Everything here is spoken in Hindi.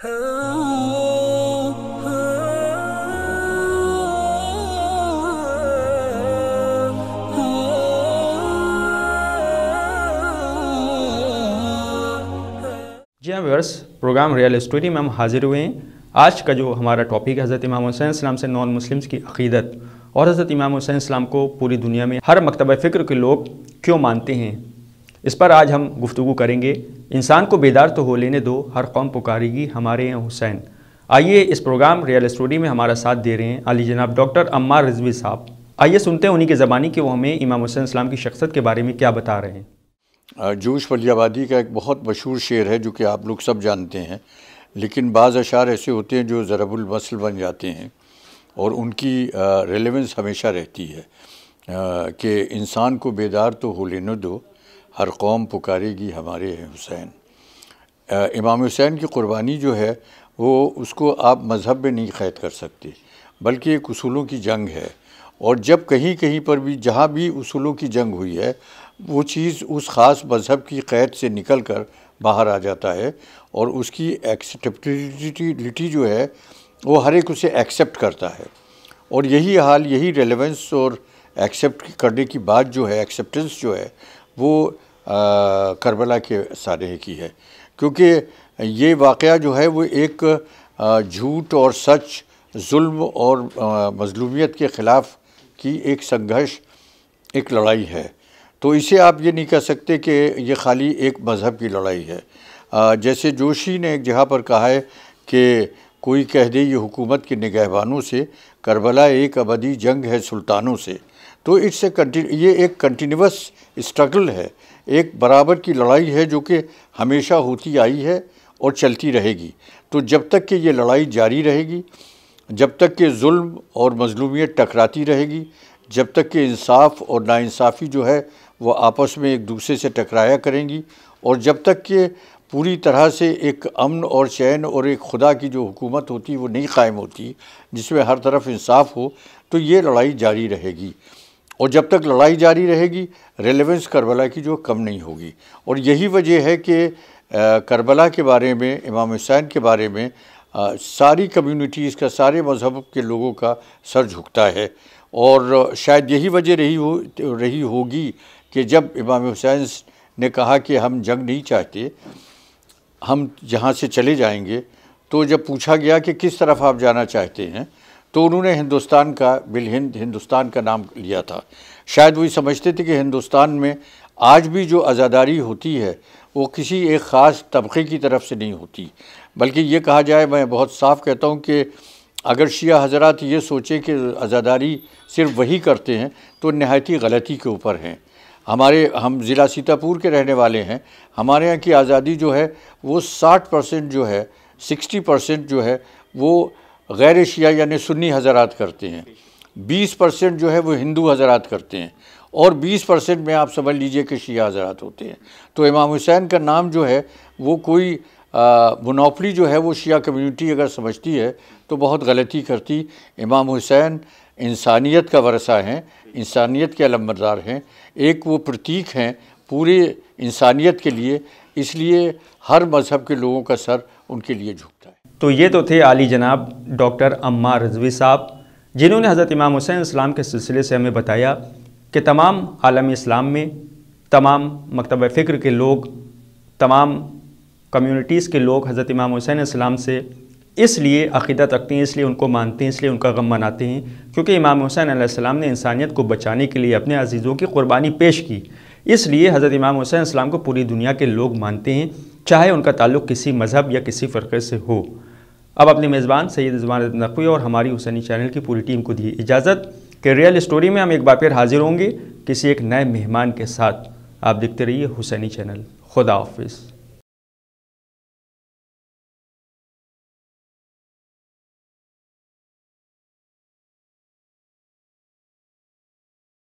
जी हाँ व्यवर्स प्रोग्राम रियल स्टोरी में हम हाजिर हुए हैं आज का जो हमारा टॉपिक है हज़रत इमाम हुसैन सलाम से नॉन मुस्लिम्स की अकीदत और हज़रत इमाम हुसैन सलाम को पूरी दुनिया में हर मकतब फ़िक्र के लोग क्यों मानते हैं इस पर आज हम गुफ्तु करेंगे इंसान को बेदार तो हो लेने दो हर कौम पुकारेगी हमारे यहाँ हुसैन आइए इस प्रोग्राम रियल स्टोरी में हमारा साथ दे रहे हैं अली जनाब डॉक्टर अम्मा रजवी साहब आइए सुनते हैं उन्हीं के ज़बानी कि वो हमें इमाम हुसैन इस्लाम की शख्सत के बारे में क्या बता रहे हैं जोश फलियाबादी का एक बहुत मशहूर शेर है जो कि आप लोग सब जानते हैं लेकिन बाज़ अशार ऐसे होते हैं जो ज़रबुलमसल बन जाते हैं और उनकी रेलिवेंस हमेशा रहती है कि इंसान को बेदार तो हो लेने दो हर कौम पुकारेगी हमारे हुसैन इमाम हुसैन की क़ुरबानी जो है वो उसको आप मज़हब में नहीं क़ैद कर सकते बल्कि एक असूलों की जंग है और जब कहीं कहीं पर भी जहाँ भी असूलों की जंग हुई है वो चीज़ उस ख़ास मज़हब की क़ैद से निकल कर बाहर आ जाता है और उसकी एक्सेप्टबिलिटी जो है वो हर एक उसे एक्सेप्ट करता है और यही हाल यही रेलेवेंस और एक्सेप्ट करने की बात जो है एक्सेप्टेंस जो है वो करबला के सारे की है क्योंकि ये वाक़ जो है वो एक झूठ और सच जुल्म और मजलूमियत के ख़िलाफ़ की एक संघर्ष एक लड़ाई है तो इसे आप ये नहीं कह सकते कि ये खाली एक मज़हब की लड़ाई है जैसे जोशी ने एक जगह पर कहा है कि कोई कह दे ये हुकूमत के निगहबानों से करबला एक अबदी जंग है सुल्तानों से तो इट्स ये एक कंटिन्यूस स्ट्रगल है एक बराबर की लड़ाई है जो कि हमेशा होती आई है और चलती रहेगी तो जब तक कि ये लड़ाई जारी रहेगी जब तक कि जुल्म और मजलूमियत टकराती रहेगी जब तक कि इंसाफ और नाइंसाफ़ी जो है वह आपस में एक दूसरे से टकराया करेंगी और जब तक कि पूरी तरह से एक अमन और चैन और एक खुदा की जो हुकूमत होती वो नहीं कायम होती जिसमें हर तरफ इंसाफ हो तो ये लड़ाई जारी रहेगी और जब तक लड़ाई जारी रहेगी रेलेवेंस करबला की जो कम नहीं होगी और यही वजह है कि करबला के बारे में इमाम हुसैन के बारे में आ, सारी कम्युनिटीज़ का सारे मज़हब के लोगों का सर झुकता है और शायद यही वजह रही हो रही होगी कि जब इमाम हुसैन ने कहा कि हम जंग नहीं चाहते हम जहाँ से चले जाएंगे तो जब पूछा गया कि किस तरफ आप जाना चाहते हैं तो उन्होंने हिंदुस्तान का बिल हिंद हिंदुस्तान का नाम लिया था शायद वही समझते थे कि हिंदुस्तान में आज भी जो आज़ादारी होती है वो किसी एक ख़ास तबके की तरफ से नहीं होती बल्कि ये कहा जाए मैं बहुत साफ कहता हूँ कि अगर शिया हज़रा ये सोचें कि आज़ादारी सिर्फ वही करते हैं तो नहायती गलती के ऊपर हैं हमारे हम ज़िला सीतापुर के रहने वाले हैं हमारे यहाँ की आज़ादी जो है वो 60 परसेंट जो है 60 परसेंट जो है वो गैर शिया यानी सुन्नी हज़रात करते हैं 20 परसेंट जो है वो हिंदू हज़रात करते हैं और 20 परसेंट में आप समझ लीजिए कि शिया हज़रात होते हैं तो इमाम हुसैन का नाम जो है वो कोई मुनाफली जो है वो शिया कम्यूनिटी अगर समझती है तो बहुत गलती करती इमाम हुसैन इंसानियत का वरसा हैं इंसानियत के अलमदार हैं एक वो प्रतीक हैं पूरे इंसानियत के लिए इसलिए हर मज़हब के लोगों का सर उनके लिए झुकता है तो ये तो थे आली जनाब डॉक्टर अम्मा रजवी साहब जिन्होंने हज़रत इमाम हुसैन इस्लाम के सिलसिले से हमें बताया कि तमाम आलम इस्लाम में तमाम मकतब फ़िक्र के लोग तमाम कम्यूनिटीज़ के लोग हज़रत इमाम हुसैन इस्लाम से इसलिए अकीदत रखते हैं इसलिए उनको मानते हैं इसलिए उनका गम मनाते हैं क्योंकि इमाम हुसैन आसमाम ने इंसानियत को बचाने के लिए अपने अजीज़ों की क़ुरबानी पेश की इसलिए हज़रत इमाम हुसैन इस्लाम को पूरी दुनिया के लोग मानते हैं चाहे उनका ताल्लुक़ किसी मज़हब या किसी फ़रक़े से हो अब अपने मेज़बान सैद जबान नकवी और हमारी हुसैनी चैनल की पूरी टीम को दिए इजाज़त कि रियल स्टोरी में हम एक बार फिर हाजिर होंगे किसी एक नए मेहमान के साथ आप देखते रहिए हुसैनी चैनल खुदा हाफिज़